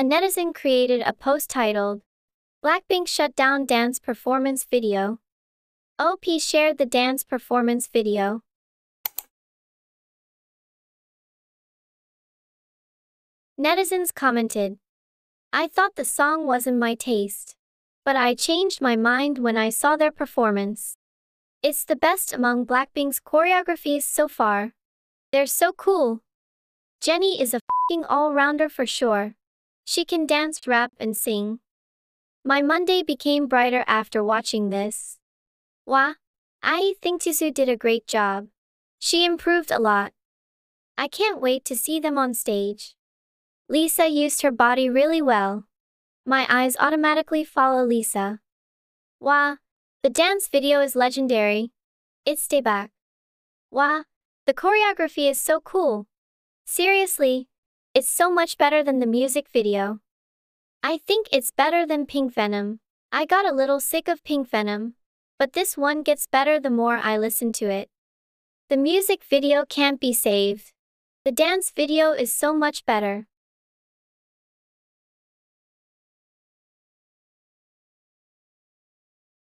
a netizen created a post titled, Blackpink Shut Down Dance Performance Video. OP shared the dance performance video. Netizens commented, I thought the song wasn't my taste, but I changed my mind when I saw their performance. It's the best among Blackpink's choreographies so far. They're so cool. Jennie is a f***ing all-rounder for sure. She can dance, rap, and sing. My Monday became brighter after watching this. Wah! I think Tisu did a great job. She improved a lot. I can't wait to see them on stage. Lisa used her body really well. My eyes automatically follow Lisa. Wah! The dance video is legendary. It's stay back. Wah! The choreography is so cool. Seriously, it's so much better than the music video. I think it's better than Pink Venom. I got a little sick of Pink Venom, but this one gets better the more I listen to it. The music video can't be saved. The dance video is so much better.